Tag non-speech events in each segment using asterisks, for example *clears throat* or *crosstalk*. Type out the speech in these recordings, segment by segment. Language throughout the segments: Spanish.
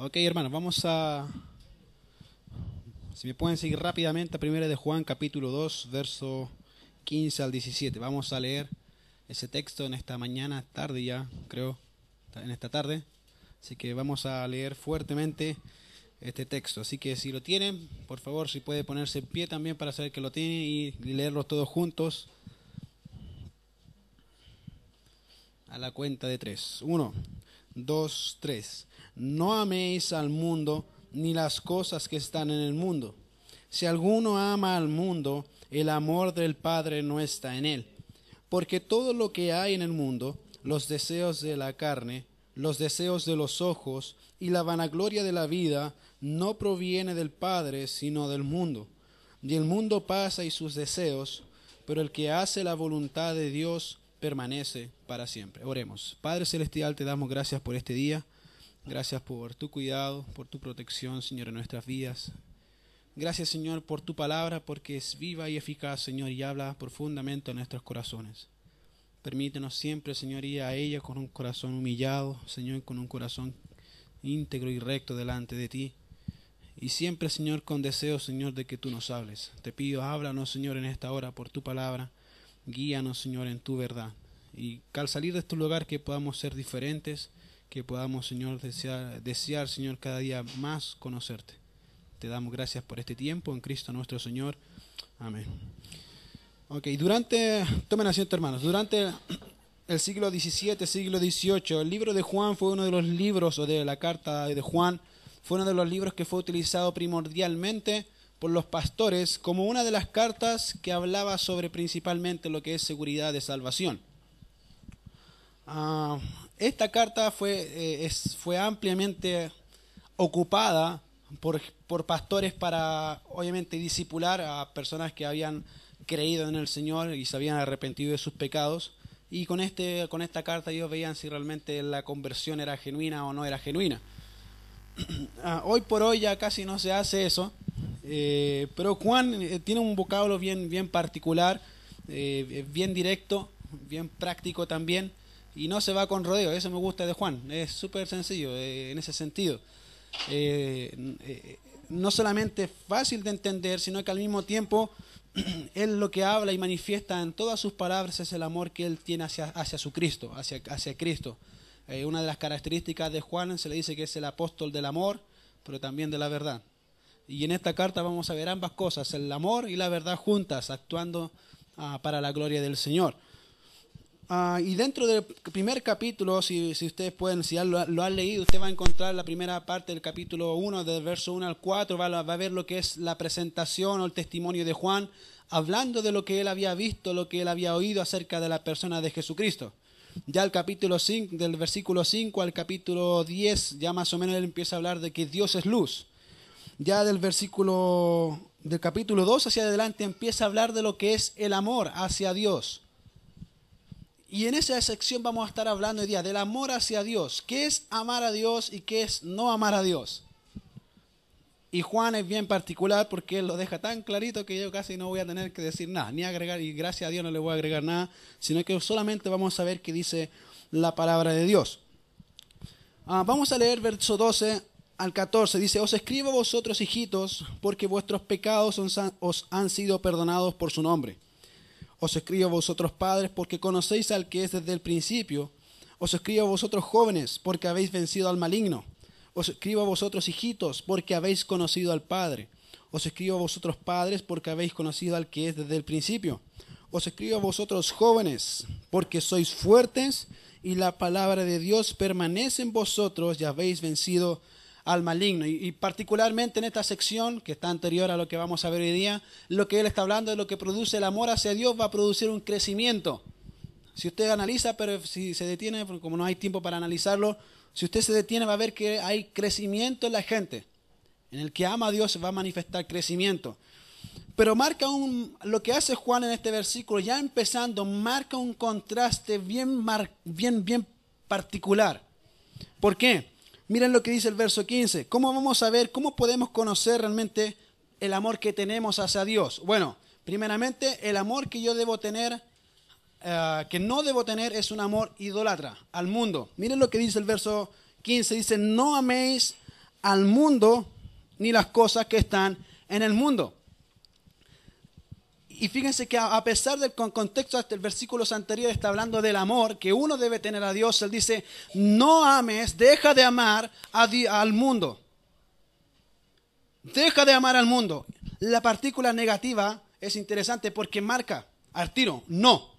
Ok, hermanos, vamos a... Si me pueden seguir rápidamente a Primera de Juan, capítulo 2, verso 15 al 17. Vamos a leer ese texto en esta mañana, tarde ya, creo, en esta tarde. Así que vamos a leer fuertemente este texto. Así que si lo tienen, por favor, si puede ponerse en pie también para saber que lo tiene y leerlos todos juntos. A la cuenta de tres. Uno. 2, 3. No améis al mundo ni las cosas que están en el mundo. Si alguno ama al mundo, el amor del Padre no está en él. Porque todo lo que hay en el mundo, los deseos de la carne, los deseos de los ojos y la vanagloria de la vida, no proviene del Padre, sino del mundo. Y el mundo pasa y sus deseos, pero el que hace la voluntad de Dios permanece para siempre. Oremos. Padre Celestial, te damos gracias por este día. Gracias por tu cuidado, por tu protección, Señor, en nuestras vidas. Gracias, Señor, por tu palabra, porque es viva y eficaz, Señor, y habla profundamente en nuestros corazones. Permítenos siempre, Señor, ir a ella con un corazón humillado, Señor, con un corazón íntegro y recto delante de ti. Y siempre, Señor, con deseo, Señor, de que tú nos hables. Te pido, háblanos, Señor, en esta hora por tu palabra Guíanos, Señor, en tu verdad. Y que al salir de este lugar que podamos ser diferentes, que podamos, Señor, desear, desear, Señor, cada día más conocerte. Te damos gracias por este tiempo en Cristo nuestro Señor. Amén. Ok, durante, tomen asiento hermanos, durante el siglo XVII, siglo XVIII, el libro de Juan fue uno de los libros, o de la carta de Juan, fue uno de los libros que fue utilizado primordialmente por los pastores como una de las cartas que hablaba sobre principalmente lo que es seguridad de salvación. Ah, esta carta fue, eh, fue ampliamente ocupada por, pastores para, obviamente, disipular a personas que habían creído en el Señor y se habían arrepentido de sus pecados. Y con, este, con esta carta ellos veían si realmente la conversión era genuina o no era genuina. *clears throat* Ah, hoy por hoy ya casi no se hace eso, eh, pero Juan eh, tiene un vocablo bien, bien particular, eh, bien directo, bien práctico también, y no se va con rodeo, eso me gusta de Juan, es súper sencillo en ese sentido. no solamente fácil de entender, sino que al mismo tiempo *clears throat* él lo que habla y manifiesta en todas sus palabras es el amor que él tiene hacia, hacia su Cristo, hacia, hacia Cristo. Eh, una de las características de Juan se le dice que es el apóstol del amor, pero también de la verdad. Y en esta carta vamos a ver ambas cosas, el amor y la verdad juntas, actuando ah, para la gloria del Señor. Ah, y dentro del primer capítulo, si, ustedes pueden, si lo, han leído, usted va a encontrar la primera parte del capítulo 1, del verso 1 al 4, va, va a ver lo que es la presentación o el testimonio de Juan, hablando de lo que él había visto, lo que él había oído acerca de la persona de Jesucristo ya el capítulo 5, del versículo 5 al capítulo 10, ya más o menos él empieza a hablar de que Dios es luz. Ya del versículo, del capítulo 2 hacia adelante empieza a hablar de lo que es el amor hacia Dios. Y en esa sección vamos a estar hablando hoy día del amor hacia Dios. ¿Qué es amar a Dios y qué es no amar a Dios? Y Juan es bien particular porque lo deja tan clarito que yo casi no voy a tener que decir nada, ni agregar, y gracias a Dios no le voy a agregar nada, sino que solamente vamos a ver qué dice la palabra de Dios. Ah, vamos a leer verso 12 al 14. Dice, os escribo vosotros hijitos, porque vuestros pecados os han sido perdonados por su nombre. Os escribo vosotros padres, porque conocéis al que es desde el principio. Os escribo vosotros jóvenes, porque habéis vencido al maligno. Os escribo a vosotros hijitos, porque habéis conocido al Padre. Os escribo a vosotros padres, porque habéis conocido al que es desde el principio. Os escribo a vosotros jóvenes, porque sois fuertes y la palabra de Dios permanece en vosotros y habéis vencido al maligno. Y, particularmente en esta sección, que está anterior a lo que vamos a ver hoy día, lo que él está hablando de lo que produce el amor hacia Dios va a producir un crecimiento. Si usted analiza, pero si se detiene, como no hay tiempo para analizarlo, si usted se detiene va a ver que hay crecimiento en la gente. En el que ama a Dios va a manifestar crecimiento. Pero marca un, lo que hace Juan en este versículo, ya empezando, marca un contraste bien, mar, bien, bien particular. ¿Por qué? Miren lo que dice el verso 15. ¿Cómo vamos a ver, cómo podemos conocer realmente el amor que tenemos hacia Dios? Bueno, primeramente el amor que yo debo tener eh, que no debo tener es un amor idólatra al mundo. Miren lo que dice el verso 15, dice, no améis al mundo ni las cosas que están en el mundo. Y fíjense que a pesar del contexto hasta el versículo anterior está hablando del amor que uno debe tener a Dios, él dice, no ames, deja de amar al mundo. Deja de amar al mundo. La partícula negativa es interesante porque marca al tiro, no.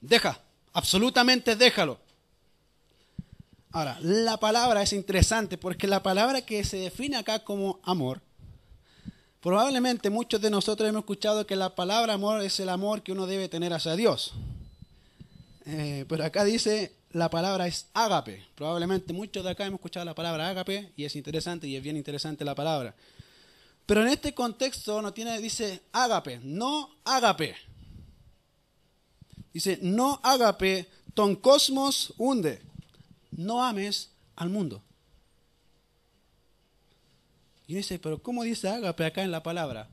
Deja, absolutamente déjalo. Ahora, la palabra es interesante porque la palabra que se define acá como amor, probablemente muchos de nosotros hemos escuchado que la palabra amor es el amor que uno debe tener hacia Dios. Eh, pero acá dice la palabra es ágape. Probablemente muchos de acá hemos escuchado la palabra ágape y es interesante y es bien interesante la palabra. Pero en este contexto no tiene, dice ágape, no ágape. Dice, no agape ton cosmos hunde. No ames al mundo. Y dice, pero ¿cómo dice agape acá en la palabra?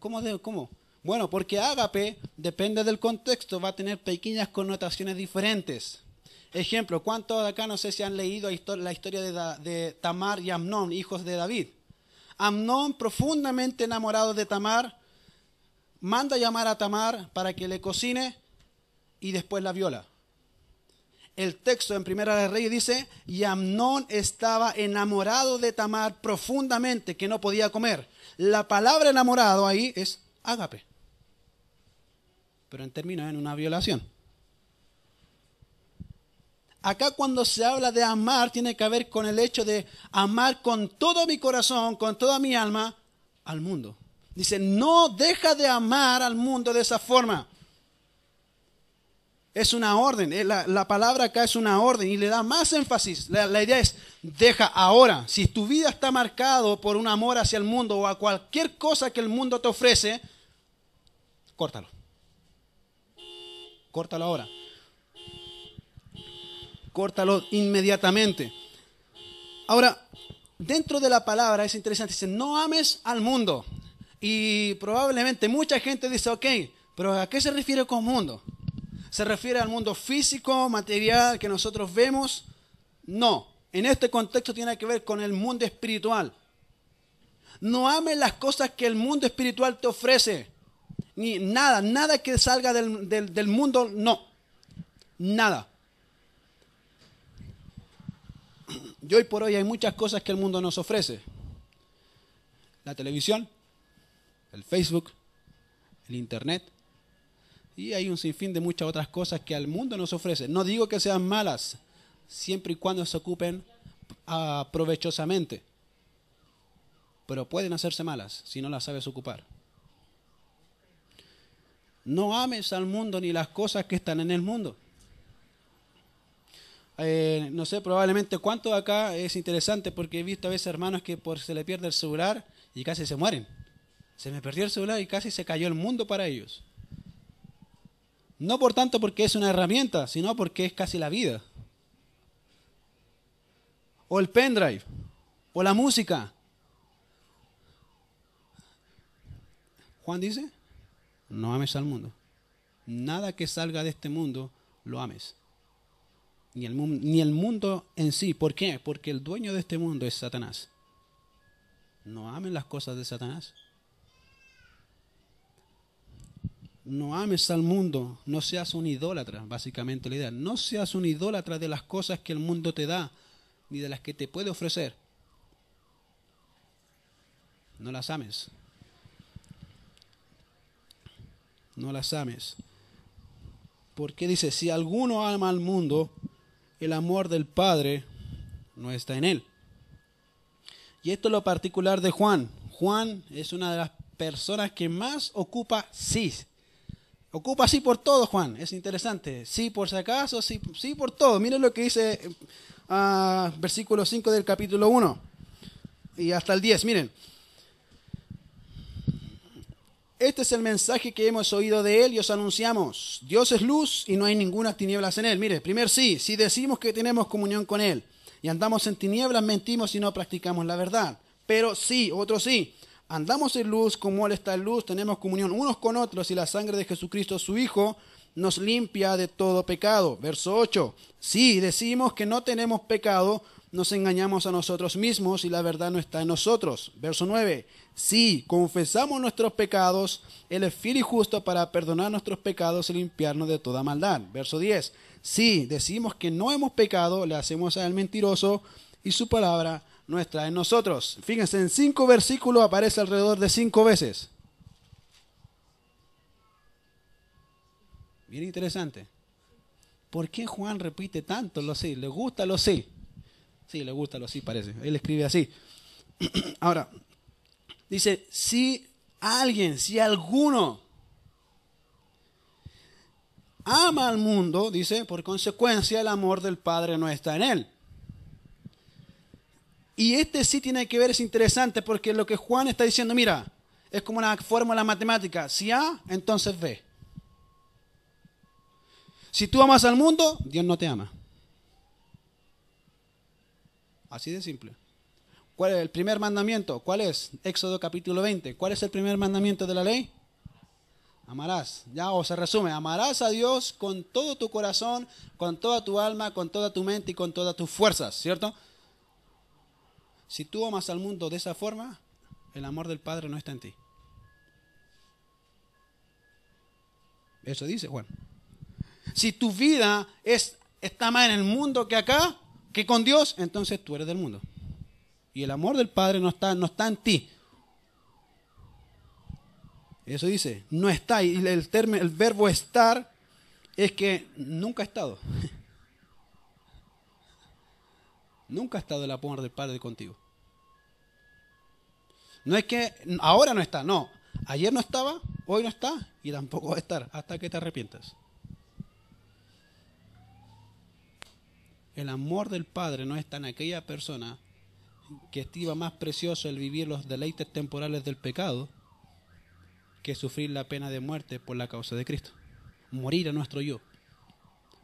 ¿Cómo? De, cómo? Bueno, porque agape, depende del contexto, va a tener pequeñas connotaciones diferentes. Ejemplo, ¿cuántos de acá no sé si han leído la historia de, de Tamar y Amnón, hijos de David? Amnón, profundamente enamorado de Tamar, manda llamar a Tamar para que le cocine y después la viola. El texto en Primera de Reyes dice, y Amnón estaba enamorado de Tamar profundamente que no podía comer. La palabra enamorado ahí es ágape, pero en termina en una violación. Acá cuando se habla de amar tiene que ver con el hecho de amar con todo mi corazón, con toda mi alma al mundo. Dice, no deja de amar al mundo de esa forma. Es una orden. Eh, la, palabra acá es una orden y le da más énfasis. La, idea es, deja ahora. Si tu vida está marcado por un amor hacia el mundo o a cualquier cosa que el mundo te ofrece, córtalo. Córtalo ahora. Córtalo inmediatamente. Ahora, dentro de la palabra es interesante. Dice, no ames al mundo. Y probablemente mucha gente dice, ok, pero ¿a qué se refiere con mundo? se refiere al mundo físico, material que nosotros vemos. No, en este contexto tiene que ver con el mundo espiritual. No ames las cosas que el mundo espiritual te ofrece. Ni nada, nada que salga del, del mundo, no. Nada. Y hoy por hoy hay muchas cosas que el mundo nos ofrece. La televisión, el Facebook, el Internet, y hay un sinfín de muchas otras cosas que al mundo nos ofrece. No digo que sean malas, siempre y cuando se ocupen ah, provechosamente. Pero pueden hacerse malas si no las sabes ocupar. No ames al mundo ni las cosas que están en el mundo. Eh, no sé, probablemente cuánto acá es interesante porque he visto a veces hermanos que por se le pierde el celular y casi se mueren. Se me perdió el celular y casi se cayó el mundo para ellos. No por tanto porque es una herramienta, sino porque es casi la vida. O el pendrive, o la música. Juan dice, no ames al mundo. Nada que salga de este mundo lo ames. Ni el, ni el mundo en sí. ¿Por qué? Porque el dueño de este mundo es Satanás. No amen las cosas de Satanás. no ames al mundo, no seas un idólatra, básicamente la idea. No seas un idólatra de las cosas que el mundo te da, ni de las que te puede ofrecer. No las ames. No las ames. Porque dice, si alguno ama al mundo, el amor del Padre no está en él. Y esto es lo particular de Juan. Juan es una de las personas que más ocupa sí Ocupa sí por todo, Juan. Es interesante. Sí por si acaso, sí, sí por todo. Miren lo que dice ah, versículo 5 del capítulo 1 y hasta el 10. Miren. Este es el mensaje que hemos oído de él y os anunciamos. Dios es luz y no hay ninguna tinieblas en él. Mire, primero sí, si decimos que tenemos comunión con él y andamos en tinieblas, mentimos y no practicamos la verdad. Pero sí, otro sí andamos en luz como Él está en luz, tenemos comunión unos con otros y la sangre de Jesucristo, su Hijo, nos limpia de todo pecado. Verso 8. Si decimos que no tenemos pecado, nos engañamos a nosotros mismos y la verdad no está en nosotros. Verso 9. Si confesamos nuestros pecados, Él es fiel y justo para perdonar nuestros pecados y limpiarnos de toda maldad. Verso 10. Si decimos que no hemos pecado, le hacemos al mentiroso y su palabra nuestra en nosotros. Fíjense, en cinco versículos aparece alrededor de cinco veces. Bien interesante. ¿Por qué Juan repite tanto lo sí? ¿Le gusta lo sí? Sí, le gusta lo sí, parece. Él escribe así. *clears throat* Ahora, dice, si alguien, si alguno ama al mundo, dice, por consecuencia el amor del Padre no está en él. Y este sí tiene que ver, es interesante, porque lo que Juan está diciendo, mira, es como una fórmula matemática. Si A, entonces B. Si tú amas al mundo, Dios no te ama. Así de simple. ¿Cuál es el primer mandamiento? ¿Cuál es? Éxodo capítulo 20. ¿Cuál es el primer mandamiento de la ley? Amarás. Ya, o se resume, amarás a Dios con todo tu corazón, con toda tu alma, con toda tu mente y con todas tus fuerzas, ¿cierto? Si tú amas al mundo de esa forma, el amor del Padre no está en ti. Eso dice Juan. Si tu vida es, está más en el mundo que acá, que con Dios, entonces tú eres del mundo. Y el amor del Padre no está, no está en ti. Eso dice, no está. Y el, el verbo estar es que nunca ha estado. *laughs* nunca ha estado el amor del Padre contigo. No es que ahora no está, no. Ayer no estaba, hoy no está y tampoco va a estar hasta que te arrepientas. El amor del Padre no está en aquella persona que estima más precioso el vivir los deleites temporales del pecado que sufrir la pena de muerte por la causa de Cristo. Morir a nuestro yo.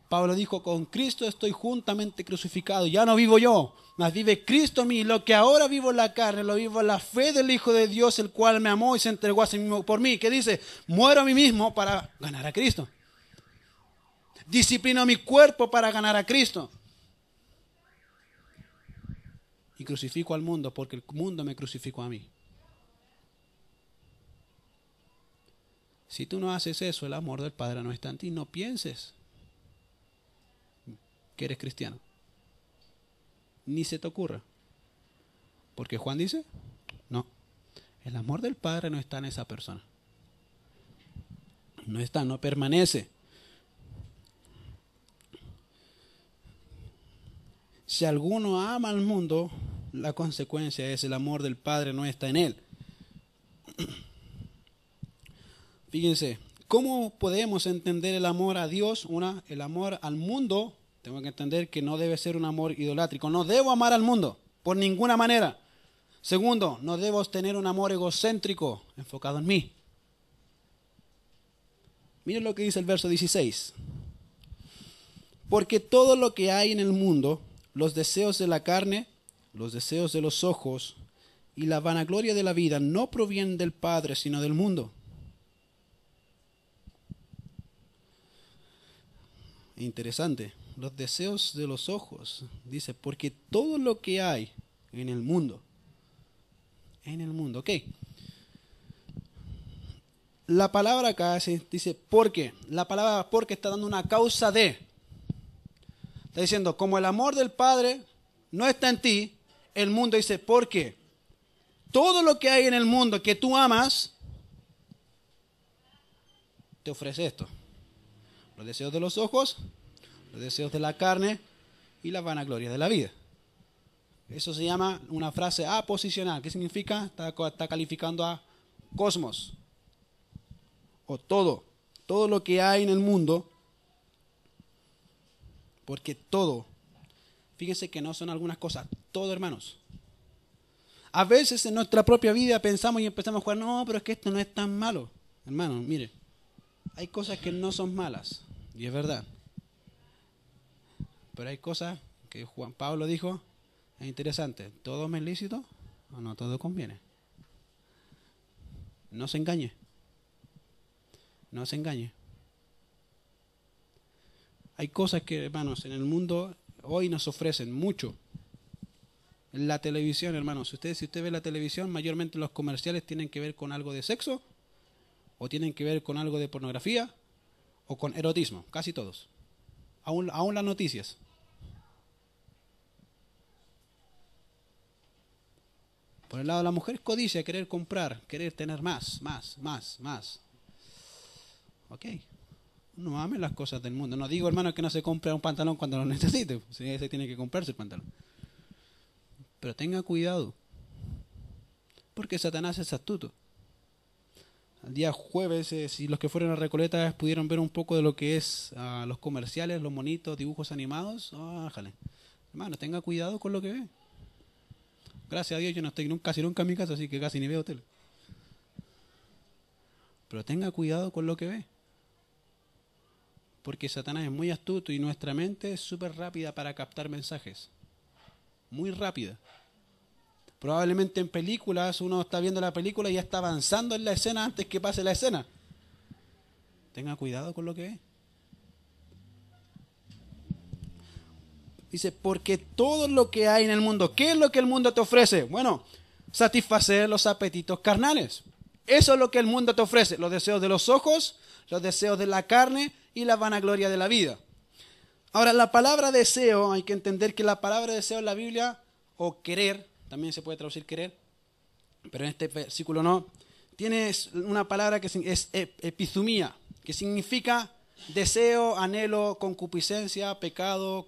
Pablo dijo, con Cristo estoy juntamente crucificado, ya no vivo yo, mas vive Cristo en mí. Lo que ahora vivo en la carne, lo vivo en la fe del Hijo de Dios, el cual me amó y se entregó a sí mismo por mí. Que dice, muero a mí mismo para ganar a Cristo. Disciplino mi cuerpo para ganar a Cristo. Y crucifico al mundo porque el mundo me crucificó a mí. Si tú no haces eso, el amor del Padre no está en ti. No pienses que eres cristiano. Ni se te ocurra. Porque Juan dice, no, el amor del Padre no está en esa persona. No está, no permanece. Si alguno ama al mundo, la consecuencia es el amor del Padre no está en él. Fíjense, ¿cómo podemos entender el amor a Dios, una, el amor al mundo tengo que entender que no debe ser un amor idolátrico. No debo amar al mundo, por ninguna manera. Segundo, no debo tener un amor egocéntrico enfocado en mí. Miren lo que dice el verso 16. Porque todo lo que hay en el mundo, los deseos de la carne, los deseos de los ojos y la vanagloria de la vida, no provienen del Padre, sino del mundo. Interesante los deseos de los ojos. Dice, porque todo lo que hay en el mundo, en el mundo, ok. La palabra acá dice porque, la palabra porque está dando una causa de. Está diciendo, como el amor del Padre no está en ti, el mundo dice, porque todo lo que hay en el mundo que tú amas, te ofrece esto. Los deseos de los ojos, deseos de la carne y las vanaglorias de la vida. Eso se llama una frase aposicional. ¿Qué significa? Está, está, calificando a cosmos. O todo. Todo lo que hay en el mundo. Porque todo. Fíjense que no son algunas cosas. Todo, hermanos. A veces en nuestra propia vida pensamos y empezamos a jugar. No, pero es que esto no es tan malo. Hermanos, mire. Hay cosas que no son malas. Y es verdad. Pero hay cosas que Juan Pablo dijo, es interesante, todo me es lícito o no todo conviene. No se engañe. No se engañe. Hay cosas que, hermanos, en el mundo hoy nos ofrecen mucho. La televisión, hermanos, si usted, si usted ve la televisión, mayormente los comerciales tienen que ver con algo de sexo, o tienen que ver con algo de pornografía, o con erotismo, casi todos. Aún, aún las noticias. Por el lado de la mujer es codicia, querer comprar, querer tener más, más, más, más. Ok. No ame las cosas del mundo. No digo, hermano, que no se compre un pantalón cuando lo necesite. Sí, ese tiene que comprarse el pantalón. Pero tenga cuidado. Porque Satanás es astuto. El día jueves, eh, si los que fueron a recoleta pudieron ver un poco de lo que es ah, los comerciales, los monitos, dibujos animados, ájale. Ah, hermano, tenga cuidado con lo que ve. Gracias a Dios yo no estoy nunca, casi nunca en mi casa, así que casi ni veo hotel. Pero tenga cuidado con lo que ve. Porque Satanás es muy astuto y nuestra mente es súper rápida para captar mensajes. Muy rápida. Probablemente en películas uno está viendo la película y ya está avanzando en la escena antes que pase la escena. Tenga cuidado con lo que ve. Dice, porque todo lo que hay en el mundo, ¿qué es lo que el mundo te ofrece? Bueno, satisfacer los apetitos carnales. Eso es lo que el mundo te ofrece, los deseos de los ojos, los deseos de la carne y la vanagloria de la vida. Ahora, la palabra deseo, hay que entender que la palabra deseo en la Biblia, o querer, también se puede traducir querer, pero en este versículo no, tiene una palabra que es epizumía, que significa deseo, anhelo, concupiscencia, pecado,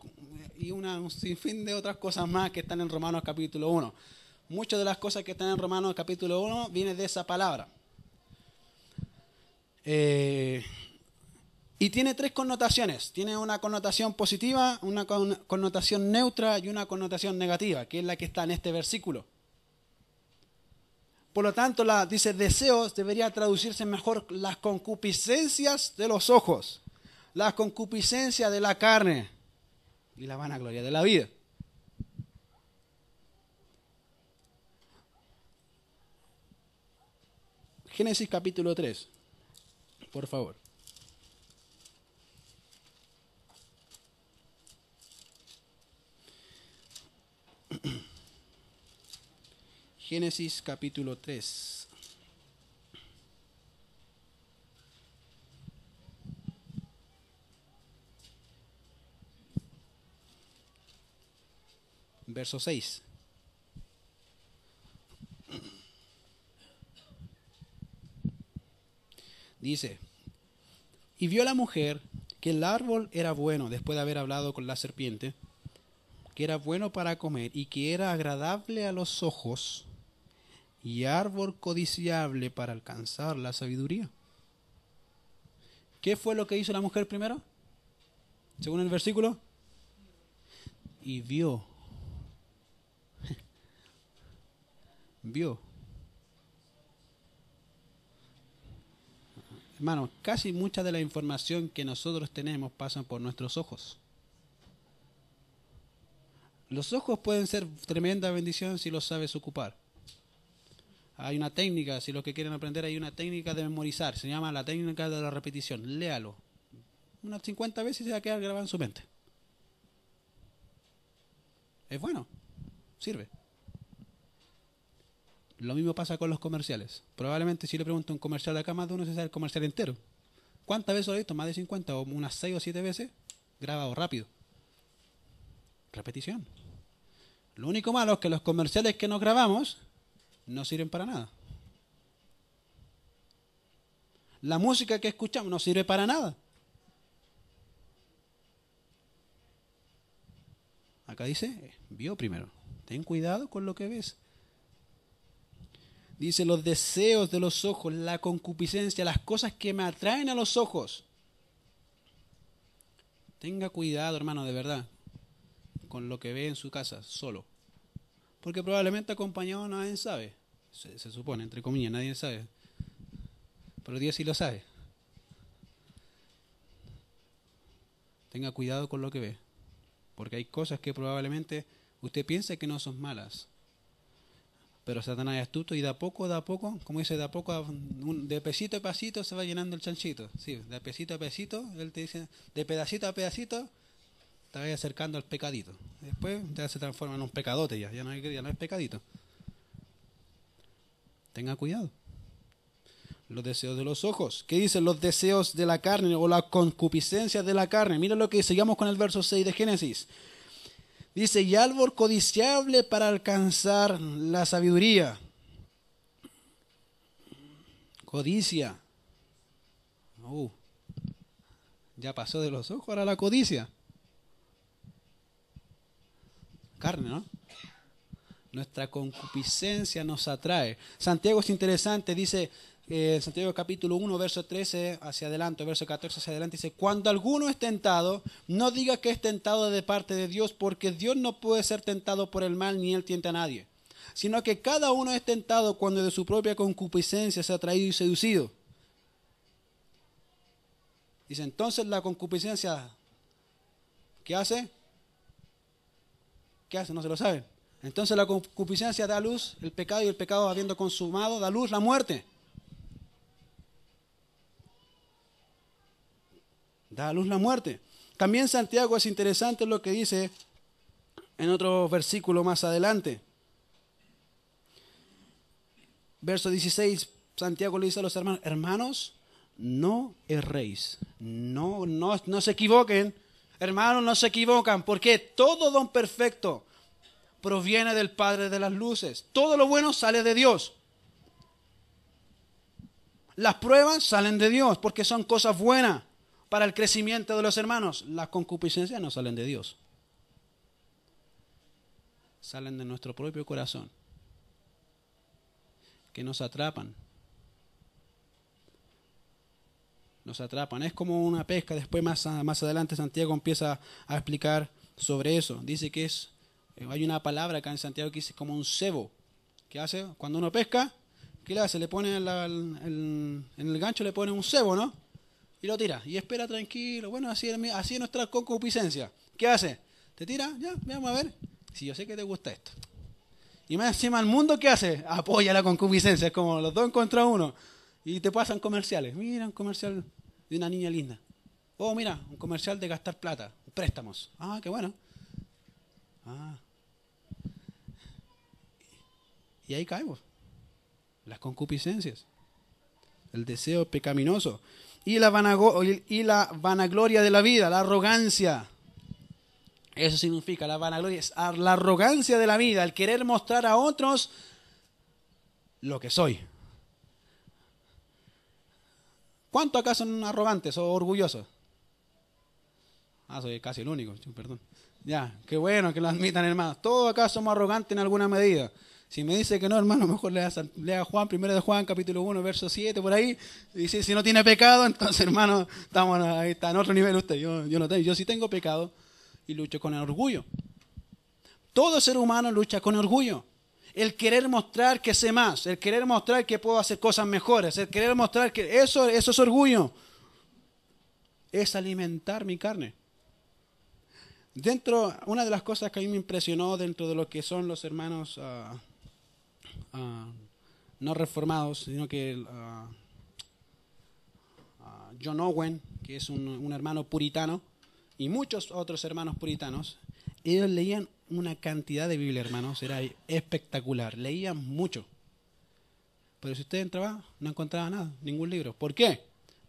y un sinfín de otras cosas más que están en Romanos capítulo 1. Muchas de las cosas que están en Romanos capítulo 1 vienen de esa palabra. Eh, y tiene tres connotaciones. Tiene una connotación positiva, una connotación neutra y una connotación negativa, que es la que está en este versículo. Por lo tanto, la, dice deseos, debería traducirse mejor las concupiscencias de los ojos, las concupiscencias de la carne, y la vanagloria de la vida. Génesis capítulo 3, por favor. Génesis capítulo 3. verso 6. Dice, y vio la mujer que el árbol era bueno después de haber hablado con la serpiente, que era bueno para comer y que era agradable a los ojos y árbol codiciable para alcanzar la sabiduría. ¿Qué fue lo que hizo la mujer primero? Según el versículo. Y vio vio. casi mucha de la información que nosotros tenemos pasa por nuestros ojos. Los ojos pueden ser tremenda bendición si los sabes ocupar. Hay una técnica, si los que quieren aprender, hay una técnica de memorizar. Se llama la técnica de la repetición. Léalo. Unas 50 veces se va a quedar grabado en su mente. Es bueno. Sirve. Lo mismo pasa con los comerciales. Probablemente si le pregunto un comercial de acá, más de uno se sabe el comercial entero. ¿Cuántas veces lo he visto? Más de 50 o unas 6 o 7 veces grabado rápido. Repetición. Lo único malo es que los comerciales que nos grabamos no sirven para nada. La música que escuchamos no sirve para nada. Acá dice, eh, vio primero. Ten cuidado con lo que ves Dice los deseos de los ojos, la concupiscencia, las cosas que me atraen a los ojos. Tenga cuidado, hermano, de verdad, con lo que ve en su casa, solo. Porque probablemente acompañado nadie sabe. Se, supone, entre comillas, nadie sabe. Pero Dios sí lo sabe. Tenga cuidado con lo que ve. Porque hay cosas que probablemente usted piensa que no son malas, pero Satanás es astuto y de a poco, de a poco, como dice, de a poco, de pesito a pasito se va llenando el chanchito. Sí, de pesito a pesito, él te dice, de pedacito a pedacito, te vas acercando al pecadito. Después ya se transforma en un pecadote ya, ya no, hay, ya no es pecadito. Tenga cuidado. Los deseos de los ojos. ¿Qué dicen los deseos de la carne o la concupiscencia de la carne? Mira lo que seguimos con el verso 6 de Génesis. Dice, y árbol codiciable para alcanzar la sabiduría. Codicia. Oh. ya pasó de los ojos, ahora la codicia. Carne, ¿no? Nuestra concupiscencia nos atrae. Santiago es interesante, dice, eh, Santiago capítulo 1, verso 13 hacia adelante, verso 14 hacia adelante, dice, cuando alguno es tentado, no diga que es tentado de parte de Dios, porque Dios no puede ser tentado por el mal, ni él tienta a nadie, sino que cada uno es tentado cuando de su propia concupiscencia se ha traído y seducido. Dice, entonces la concupiscencia, ¿qué hace? ¿Qué hace? No se lo saben. Entonces la concupiscencia da luz el pecado y el pecado habiendo consumado da luz la muerte. da luz la muerte. También Santiago es interesante lo que dice en otro versículo más adelante. Verso 16, Santiago le dice a los hermanos, hermanos, no erréis, no, no, no se equivoquen, hermanos, no se equivocan, porque todo don perfecto proviene del Padre de las Luces, todo lo bueno sale de Dios. Las pruebas salen de Dios porque son cosas buenas para el crecimiento de los hermanos? Las concupiscencias no salen de Dios. Salen de nuestro propio corazón. Que nos atrapan. Nos atrapan. Es como una pesca. Después más, más adelante Santiago empieza a explicar sobre eso. Dice que es... Eh, hay una palabra acá en Santiago que dice como un cebo. ¿Qué hace? Cuando uno pesca, ¿qué le hace? Le pone en, en el gancho, le pone un cebo, ¿no? y lo tira. Y espera tranquilo. Bueno, así es, así nuestra concupiscencia. ¿Qué hace? Te tira, ya, vamos a ver. Si yo sé que te gusta esto. Y más encima el mundo, ¿qué hace? Apoya la concupiscencia. Es como los dos contra uno. Y te pasan comerciales. Mira, un comercial de una niña linda. Oh, mira, un comercial de gastar plata. Préstamos. Ah, qué bueno. Ah. Y ahí caemos. Las concupiscencias. El deseo pecaminoso y la, vanagloria de la vida, la arrogancia. Eso significa la vanagloria, la arrogancia de la vida, el querer mostrar a otros lo que soy. ¿Cuántos acá son arrogantes o orgullosos? Ah, soy casi el único, perdón. Ya, qué bueno que lo admitan, hermano Todos acá somos arrogantes en alguna medida. Si me dice que no, hermano, mejor lea, Juan, primero de Juan, capítulo 1, verso 7, por ahí. Dice, si, no tiene pecado, *laughs* entonces, hermano, estamos ahí está en otro nivel usted. Yo, no tengo, yo sí tengo pecado y lucho con el orgullo. Todo ser humano lucha con orgullo. El querer mostrar que sé más, el querer mostrar que puedo hacer cosas mejores, el querer mostrar que eso, eso es orgullo. Es alimentar mi carne. Dentro, una de las cosas que a mí me impresionó dentro de lo que son los hermanos ah, Ah, no reformados, sino que ah, ah, John Owen, que es un, hermano puritano, y muchos otros hermanos puritanos, ellos leían una cantidad de Biblia, hermanos, era espectacular, leían mucho. Pero si usted entraba, no encontraba nada, ningún libro. ¿Por qué?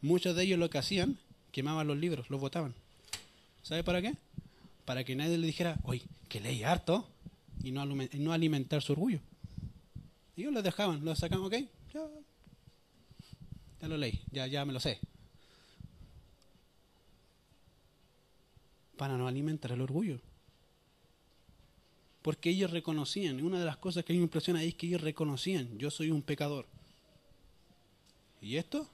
Muchos de ellos lo que hacían, quemaban los libros, los botaban. ¿Sabe para qué? Para que nadie le dijera, oye, que leí harto, y no alimentar su orgullo. Y ellos los dejaban, los sacaban, ok, ya, lo leí, ya, ya me lo sé. Para no alimentar el orgullo. Porque ellos reconocían, y una de las cosas que a mí me impresiona es que ellos reconocían, yo soy un pecador. ¿Y esto?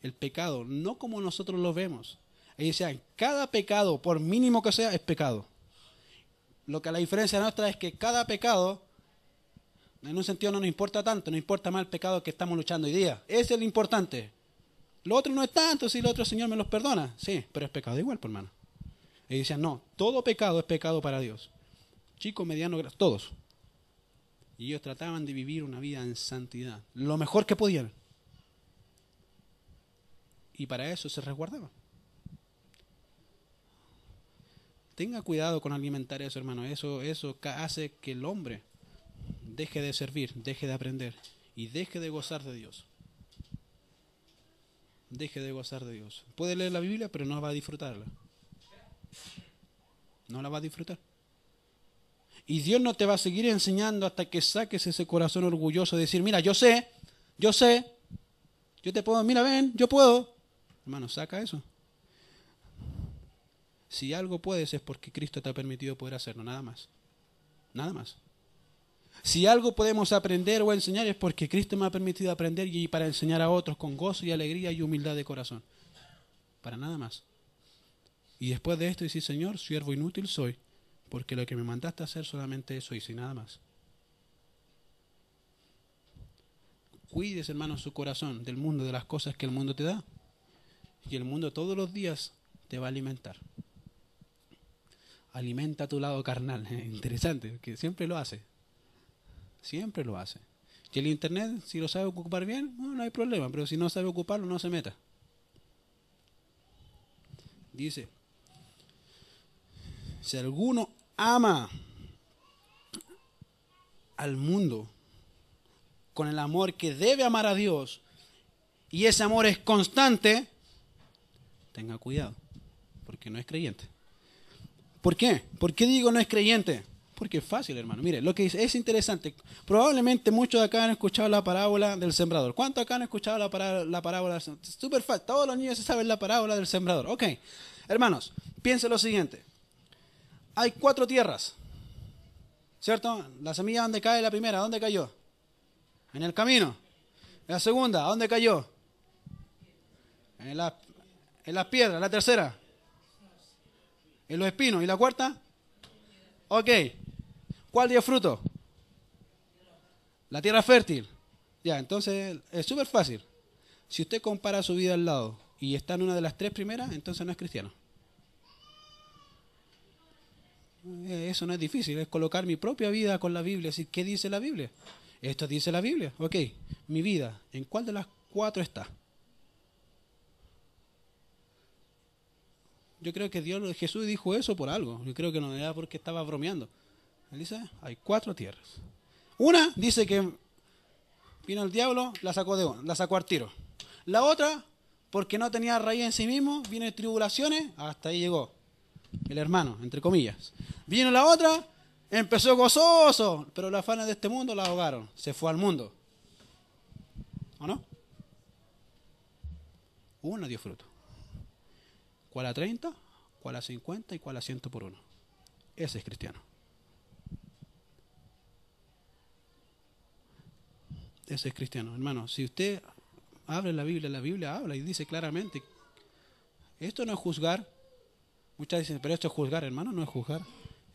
El pecado, no como nosotros lo vemos. Ellos decían, cada pecado, por mínimo que sea, es pecado. Lo que la diferencia nuestra es que cada pecado en un sentido no nos importa tanto, no importa más el pecado que estamos luchando hoy día. Ese es lo importante. Lo otro no es tanto, si el otro Señor me los perdona. Sí, pero es pecado igual, por pues, hermano. Y decían, no, todo pecado es pecado para Dios. Chicos, medianos, todos. Y ellos trataban de vivir una vida en santidad, lo mejor que podían. Y para eso se resguardaban. Tenga cuidado con alimentar eso, hermano. Eso, eso hace que el hombre deje de servir, deje de aprender y deje de gozar de Dios. Deje de gozar de Dios. Puede leer la Biblia, pero no va a disfrutarla. No la va a disfrutar. Y Dios no te va a seguir enseñando hasta que saques ese corazón orgulloso de decir, mira, yo sé, yo sé, yo te puedo, mira, ven, yo puedo. Hermano, saca eso. Si algo puedes es porque Cristo te ha permitido poder hacerlo, nada más. Nada más. Si algo podemos aprender o enseñar es porque Cristo me ha permitido aprender y para enseñar a otros con gozo y alegría y humildad de corazón. Para nada más. Y después de esto decir, Señor, siervo inútil soy, porque lo que me mandaste a hacer solamente eso sin nada más. Cuides, hermano, su corazón del mundo, de las cosas que el mundo te da. Y el mundo todos los días te va a alimentar. Alimenta tu lado carnal. *laughs* ¿eh? Interesante, que siempre lo hace. Siempre lo hace. Que el Internet, si lo sabe ocupar bien, no, hay problema, pero si no sabe ocuparlo, no se meta. Dice, si alguno ama al mundo con el amor que debe amar a Dios, y ese amor es constante, tenga cuidado, porque no es creyente. ¿Por qué? ¿Por qué digo no es creyente? Porque es fácil, hermano. Mire, lo que es interesante, probablemente muchos de acá han escuchado la parábola del sembrador. ¿Cuántos acá han escuchado la, parábola? del sembrador? Super fácil, todos los niños se saben la parábola del sembrador. Ok, hermanos, piensen lo siguiente. Hay cuatro tierras, ¿cierto? La semilla, ¿dónde cae la primera? ¿Dónde cayó? En el camino. La segunda, dónde cayó? En, en las piedras. La tercera, en los espinos. ¿Y la cuarta? Ok. ¿Cuál dio fruto? La tierra fértil. Ya, entonces es súper fácil. Si usted compara su vida al lado y está en una de las tres primeras, entonces no es cristiano. Eh, eso no es difícil, es colocar mi propia vida con la Biblia. Así, ¿Qué dice la Biblia? Esto dice la Biblia. Ok, mi vida, ¿en cuál de las cuatro está? Yo creo que Dios, Jesús dijo eso por algo. Yo creo que no era porque estaba bromeando dice, hay cuatro tierras. Una dice que vino el diablo, la sacó, de, la sacó al tiro. La otra, porque no tenía raíz en sí mismo, viene tribulaciones, hasta ahí llegó. El hermano, entre comillas. Vino la otra, empezó gozoso, pero las afanas de este mundo la ahogaron, se fue al mundo. ¿O no? Una dio fruto. ¿Cuál a 30? ¿Cuál a 50? ¿Y cuál a 100 por uno? Ese es cristiano. Ese es cristiano, hermano. Si usted abre la Biblia, la Biblia habla y dice claramente, esto no es juzgar. Muchas dicen, pero esto es juzgar, hermano, no es juzgar.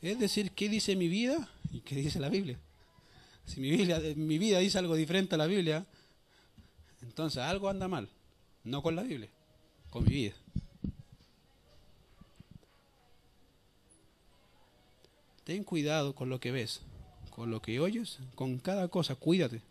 Es decir, ¿qué dice mi vida y qué dice la Biblia? Si mi, Biblia, mi vida dice algo diferente a la Biblia, entonces algo anda mal. No con la Biblia, con mi vida. Ten cuidado con lo que ves, con lo que oyes, con cada cosa. Cuídate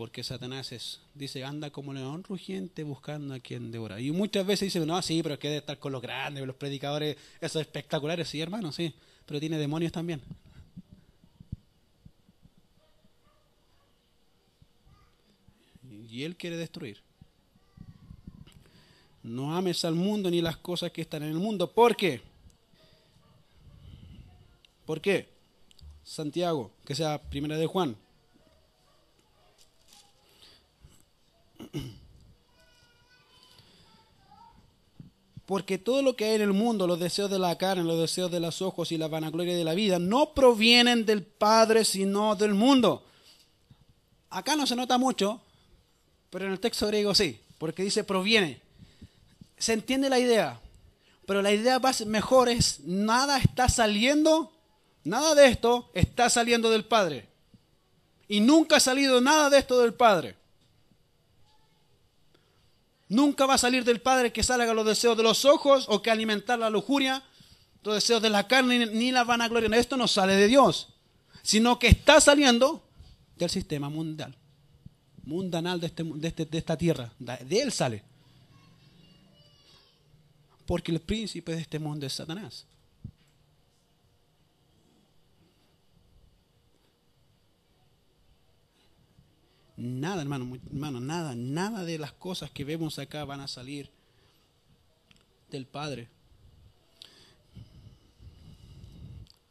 porque Satanás es, dice, anda como león rugiente buscando a quien devorar. Y muchas veces dice, no, sí, pero es que estar con los grandes, los predicadores, esos espectaculares, sí, hermano, sí, pero tiene demonios también. Y él quiere destruir. No ames al mundo ni las cosas que están en el mundo. ¿Por qué? ¿Por qué? Santiago, que sea primera de Juan Porque todo lo que hay en el mundo, los deseos de la carne, los deseos de los ojos y la vanagloria de la vida, no provienen del Padre, sino del mundo. Acá no se nota mucho, pero en el texto griego sí, porque dice proviene. Se entiende la idea, pero la idea más mejor es, nada está saliendo, nada de esto está saliendo del Padre. Y nunca ha salido nada de esto del Padre. Nunca va a salir del Padre que salga los deseos de los ojos o que alimentar la lujuria, los deseos de la carne ni la vanagloria. Esto no sale de Dios, sino que está saliendo del sistema mundial, mundanal de, este este, de esta tierra. De Él sale. Porque el príncipe de este mundo es Satanás. Nada, hermano, hermano, nada, nada de las cosas que vemos acá van a salir del Padre.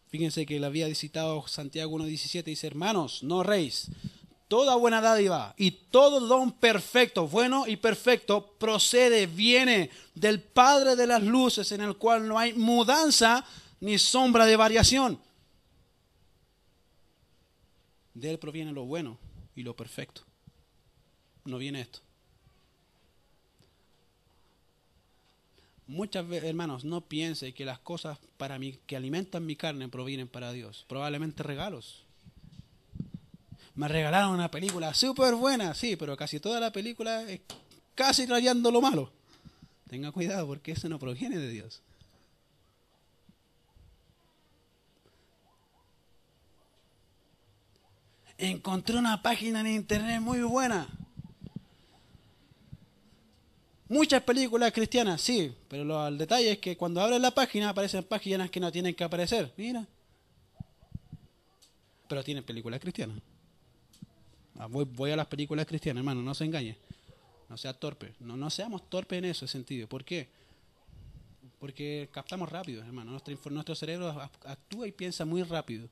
Fíjense que le había citado Santiago 1.17, dice, hermanos, no reis, toda buena dádiva y todo don perfecto, bueno y perfecto, procede, viene del Padre de las Luces, en el cual no hay mudanza ni sombra de variación. De él proviene lo bueno y lo perfecto. No viene esto. Muchas veces, hermanos, no piense que las cosas para mí, que alimentan mi carne provienen para Dios. Probablemente regalos. Me regalaron una película súper buena, sí, pero casi toda la película es casi trayendo lo malo. Tenga cuidado porque eso no proviene de Dios. encontré una página en internet muy buena. Muchas películas cristianas, sí, pero lo, el detalle es que cuando abres la página aparecen páginas que no tienen que aparecer. Mira. Pero tienen películas cristianas. Ah, voy, a las películas cristianas, hermano, no se engañe. No sea torpe. No, no seamos torpes en ese sentido. ¿Por qué? Porque captamos rápido, hermano. Nuestro, nuestro cerebro actúa y piensa muy rápido.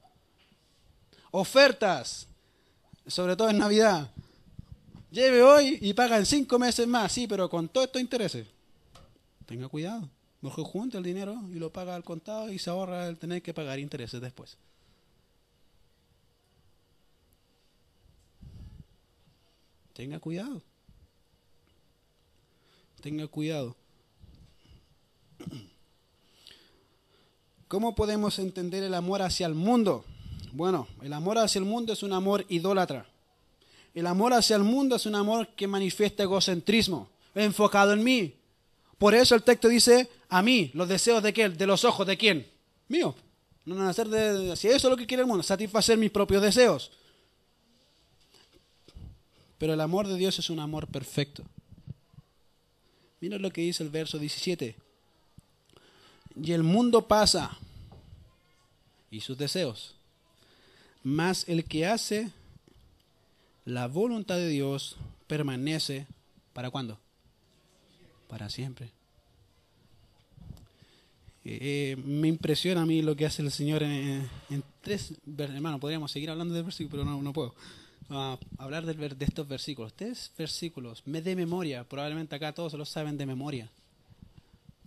Ofertas sobre todo en Navidad. Lleve hoy y paga en cinco meses más, sí, pero con todos estos intereses. Tenga cuidado. Mejor junta el dinero y lo paga al contado y se ahorra el tener que pagar intereses después. Tenga cuidado. Tenga cuidado. ¿Cómo podemos entender el amor hacia el mundo? Bueno, el amor hacia el mundo es un amor idólatra. El amor hacia el mundo es un amor que manifiesta egocentrismo, enfocado en mí. Por eso el texto dice, a mí, los deseos de quién, de los ojos de quién, mío. No van hacer de, si eso es lo que quiere el mundo, satisfacer mis propios deseos. Pero el amor de Dios es un amor perfecto. Mira lo que dice el verso 17. Y el mundo pasa y sus deseos. Más el que hace la voluntad de Dios permanece para cuándo? Para siempre. Eh, eh, me impresiona a mí lo que hace el Señor en, tres, hermano, podríamos seguir hablando del versículo, pero no, no puedo. Ah, hablar de, de, estos versículos, tres versículos, me de memoria, probablemente acá todos se los saben de memoria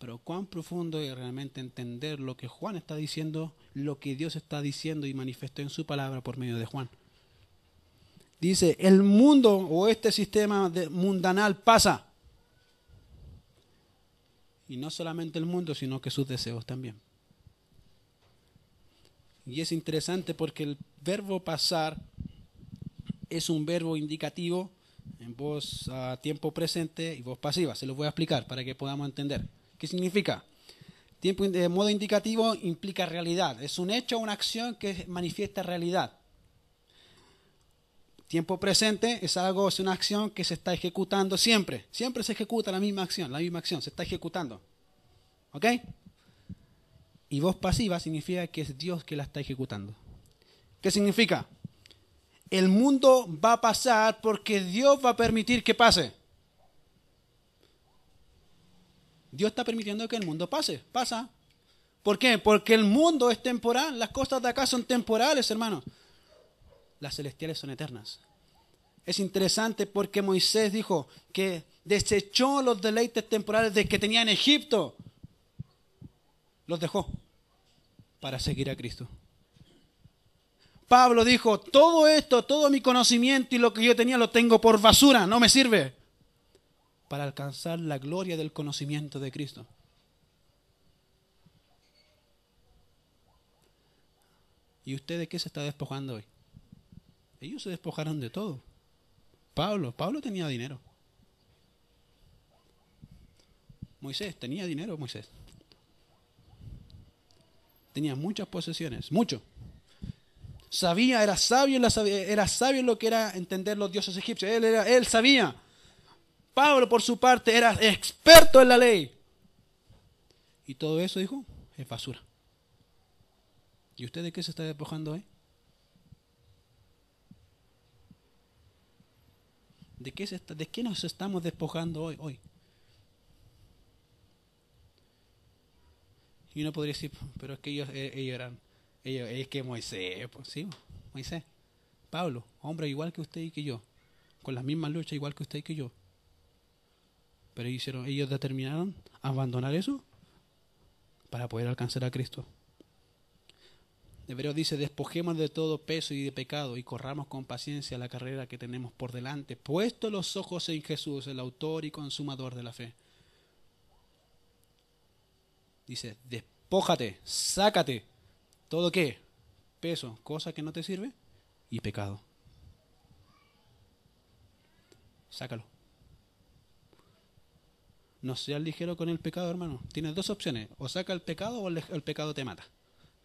pero cuán profundo es realmente entender lo que Juan está diciendo, lo que Dios está diciendo y manifestó en su palabra por medio de Juan. Dice, el mundo o este sistema mundanal pasa. Y no solamente el mundo, sino que sus deseos también. Y es interesante porque el verbo pasar es un verbo indicativo en voz a tiempo presente y voz pasiva. Se los voy a explicar para que podamos entender. ¿Qué significa? Tiempo de modo indicativo implica realidad. Es un hecho, o una acción que manifiesta realidad. Tiempo presente es algo, es una acción que se está ejecutando siempre. Siempre se ejecuta la misma acción, la misma acción, se está ejecutando. ¿Ok? Y voz pasiva significa que es Dios que la está ejecutando. ¿Qué significa? El mundo va a pasar porque Dios va a permitir que pase. Dios está permitiendo que el mundo pase, pasa. ¿Por qué? Porque el mundo es temporal, las cosas de acá son temporales, hermanos. Las celestiales son eternas. Es interesante porque Moisés dijo que desechó los deleites temporales de que tenía en Egipto. Los dejó para seguir a Cristo. Pablo dijo, todo esto, todo mi conocimiento y lo que yo tenía lo tengo por basura, no me sirve para alcanzar la gloria del conocimiento de Cristo. ¿Y usted de qué se está despojando hoy? Ellos se despojaron de todo. Pablo, Pablo tenía dinero. Moisés tenía dinero, Moisés. Tenía muchas posesiones, mucho. Sabía, era sabio, era sabio en lo que era entender los dioses egipcios. Él, era, él sabía. Pablo, por su parte, era experto en la ley. Y todo eso, dijo, es basura. ¿Y usted de qué se está despojando hoy? ¿De qué, ¿De nos estamos despojando hoy? hoy? Y uno podría decir, pero es que ellos, eh, ellos eran, ellos, es que Moisés, pues, sí, Moisés, Pablo, hombre igual que usted y que yo, con las misma luchas igual que usted y que yo, pero ellos, ellos determinaron abandonar eso para poder alcanzar a Cristo. Hebreos dice, despojemos de todo peso y de pecado y corramos con paciencia la carrera que tenemos por delante, puesto los ojos en Jesús, el autor y consumador de la fe. Dice, despójate, sácate, todo qué, peso, cosa que no te sirve, y pecado. Sácalo. No seas ligero con el pecado, hermano. Tienes dos opciones. O saca el pecado o el, pecado te mata.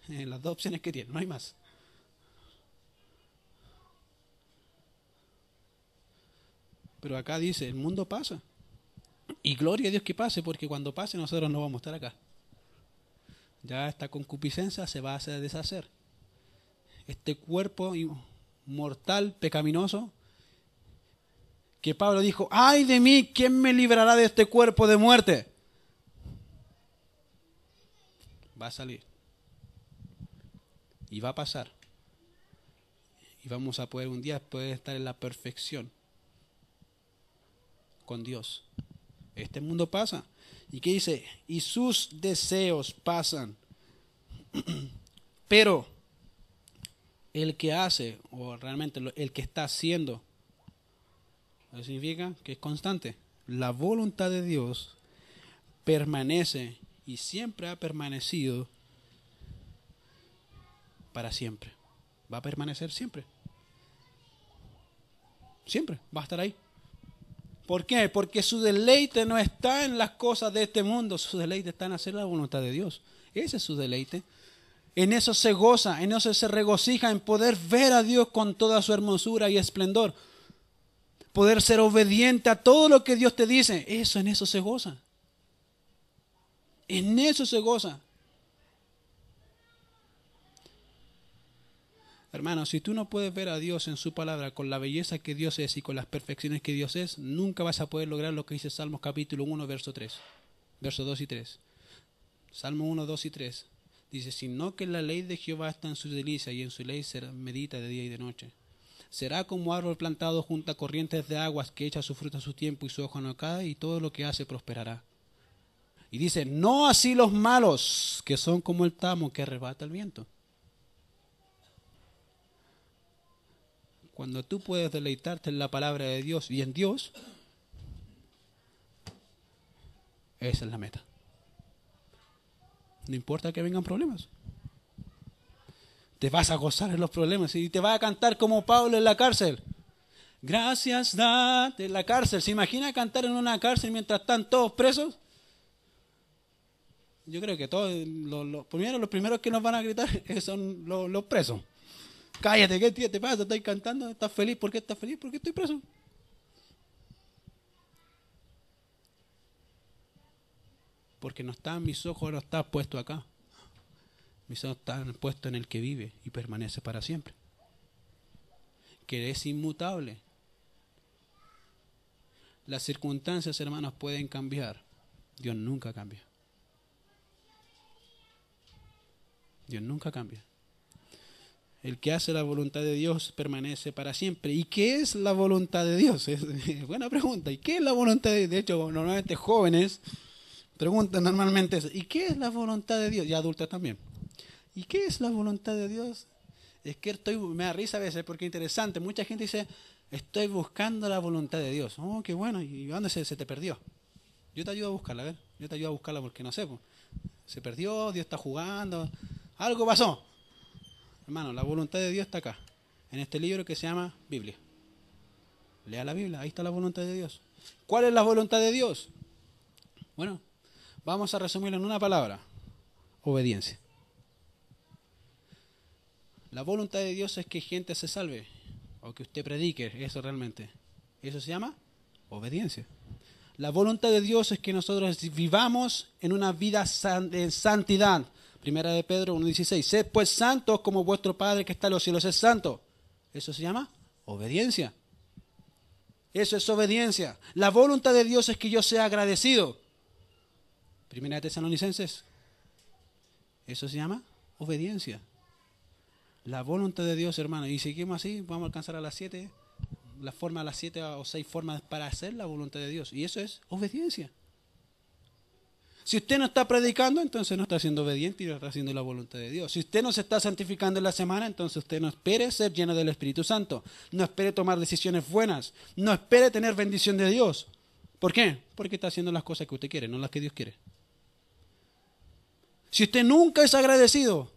Eh, las dos opciones que tienes, no hay más. Pero acá dice, el mundo pasa. Y gloria a Dios que pase, porque cuando pase nosotros no vamos a estar acá. Ya esta concupiscencia se va a deshacer. Este cuerpo mortal, pecaminoso, que Pablo dijo, ay de mí, ¿quién me librará de este cuerpo de muerte? Va a salir. Y va a pasar. Y vamos a poder un día poder estar en la perfección con Dios. Este mundo pasa. ¿Y qué dice? Y sus deseos pasan. *clears throat* Pero el que hace, o realmente el que está haciendo significa que es constante. La voluntad de Dios permanece y siempre ha permanecido para siempre. Va a permanecer siempre. Siempre va a estar ahí. ¿Por qué? Porque su deleite no está en las cosas de este mundo, su deleite está en hacer la voluntad de Dios. Ese es su deleite. En eso se goza, en eso se regocija, en poder ver a Dios con toda su hermosura y esplendor poder ser obediente a todo lo que Dios te dice, eso en eso se goza. En eso se goza. Hermano, si tú no puedes ver a Dios en su palabra con la belleza que Dios es y con las perfecciones que Dios es, nunca vas a poder lograr lo que dice Salmos capítulo 1, verso 3. Verso 2 y 3. Salmo 1, 2 y 3. Dice, sino que la ley de Jehová está en su delicia y en su ley se medita de día y de noche. Será como árbol plantado junto a corrientes de aguas que echa su fruta a su tiempo y su hoja no cae y todo lo que hace prosperará. Y dice, no así los malos, que son como el tamo que arrebata el viento. Cuando tú puedes deleitarte en la palabra de Dios y en Dios, esa es la meta. No importa que vengan problemas te vas a gozar en los problemas y te vas a cantar como Pablo en la cárcel. Gracias, date en la cárcel. ¿Se imagina cantar en una cárcel mientras están todos presos? Yo creo que todos, los, los primeros que nos van a gritar *laughs* son los, presos. Cállate, ¿qué tío, te pasa? Estás cantando, estás feliz. ¿Por qué estás feliz? ¿Por qué estoy preso. Porque no están mis ojos, ahora están puesto acá. Mi está puesto en el que vive y permanece para siempre. Que es inmutable. Las circunstancias, hermanos, pueden cambiar. Dios nunca cambia. Dios nunca cambia. El que hace la voluntad de Dios permanece para siempre. ¿Y qué es la voluntad de Dios? *laughs* Es buena pregunta. ¿Y qué es la voluntad de Dios? De hecho, normalmente jóvenes preguntan normalmente eso. ¿Y qué es la voluntad de Dios? Y adultos también. ¿Y qué es la voluntad de Dios? Es que estoy, me da risa a veces porque es interesante. Mucha gente dice, estoy buscando la voluntad de Dios. Oh, qué bueno. ¿Y dónde se, te perdió? Yo te ayudo a buscarla, a ver. Yo te ayudo a buscarla porque no sé. Pues. Se perdió, Dios está jugando. Algo pasó. Hermano, la voluntad de Dios está acá. En este libro que se llama Biblia. Lea la Biblia, ahí está la voluntad de Dios. ¿Cuál es la voluntad de Dios? Bueno, vamos a resumirlo en una palabra. Obediencia. La voluntad de Dios es que gente se salve o que usted predique eso realmente. Eso se llama obediencia. La voluntad de Dios es que nosotros vivamos en una vida en santidad. Primera de Pedro 1.16. Sed pues santos como vuestro Padre que está en los cielos es santo. Eso se llama obediencia. Eso es obediencia. La voluntad de Dios es que yo sea agradecido. Primera de Tesalonicenses. Eso se llama obediencia. La voluntad de Dios, hermano. Y seguimos así, vamos a alcanzar a las siete, la forma, las siete o seis formas para hacer la voluntad de Dios. Y eso es obediencia. Si usted no está predicando, entonces no está siendo obediente y no está haciendo la voluntad de Dios. Si usted no se está santificando en la semana, entonces usted no espere ser lleno del Espíritu Santo. No espere tomar decisiones buenas. No espere tener bendición de Dios. ¿Por qué? Porque está haciendo las cosas que usted quiere, no las que Dios quiere. Si usted nunca es agradecido,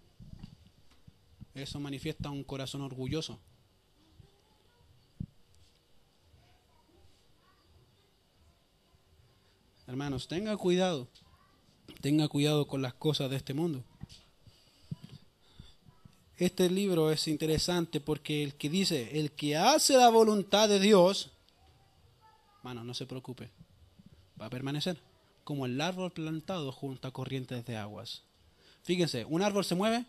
eso manifiesta un corazón orgulloso. Hermanos, tenga cuidado. Tenga cuidado con las cosas de este mundo. Este libro es interesante porque el que dice, el que hace la voluntad de Dios, hermano, no se preocupe, va a permanecer como el árbol plantado junto a corrientes de aguas. Fíjense, un árbol se mueve,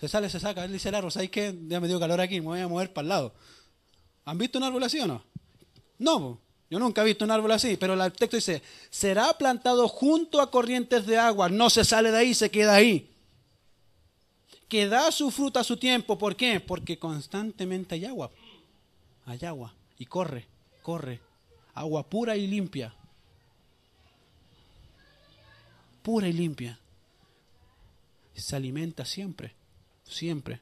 se sale, se saca. Él dice el árbol, ¿sabes qué? Ya me dio calor aquí, me voy a mover para el lado. ¿Han visto un árbol así o no? No, yo nunca he visto un árbol así, pero el texto dice, será plantado junto a corrientes de agua, no se sale de ahí, se queda ahí. Que da su fruta a su tiempo, ¿por qué? Porque constantemente hay agua. Hay agua y corre, corre. Agua pura y limpia. Pura y limpia. Se alimenta siempre siempre.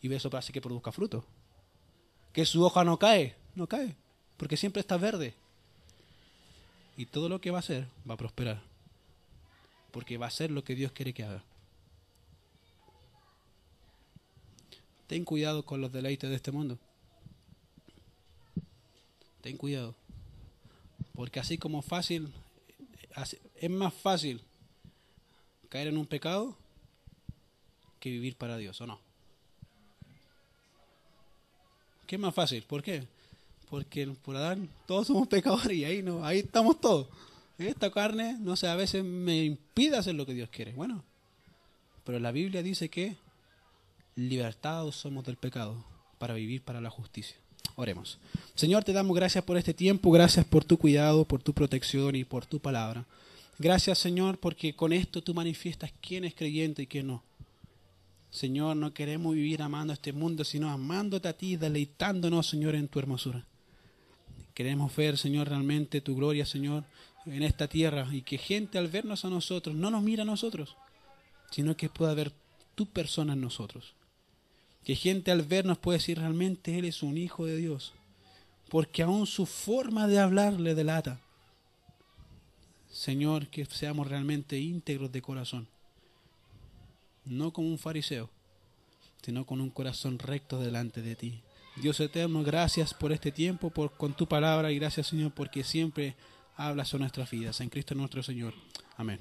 Y eso para que produzca fruto. Que su hoja no cae, no cae, porque siempre está verde. Y todo lo que va a hacer va a prosperar, porque va a ser lo que Dios quiere que haga. Ten cuidado con los deleites de este mundo. Ten cuidado. Porque así como fácil, es más fácil caer en un pecado vivir para Dios, ¿o no? ¿Qué es más fácil? ¿Por qué? Porque por Adán todos somos pecadores y ahí, no, ahí estamos todos. Esta carne, no sé, a veces me impide hacer lo que Dios quiere. Bueno, pero la Biblia dice que libertados somos del pecado para vivir para la justicia. Oremos. Señor, te damos gracias por este tiempo, gracias por tu cuidado, por tu protección y por tu palabra. Gracias, Señor, porque con esto tú manifiestas quién es creyente y quién no. Señor, no queremos vivir amando este mundo, sino amándote a ti, deleitándonos, Señor, en tu hermosura. Queremos ver, Señor, realmente tu gloria, Señor, en esta tierra y que gente al vernos a nosotros no nos mira a nosotros, sino que pueda ver tu persona en nosotros. Que gente al vernos pueda decir realmente Él es un hijo de Dios, porque aún su forma de hablar le delata. Señor, que seamos realmente íntegros de corazón no como un fariseo, sino con un corazón recto delante de ti. Dios eterno, gracias por este tiempo, por con tu palabra y gracias Señor porque siempre hablas a nuestras vidas. En Cristo nuestro Señor. Amén.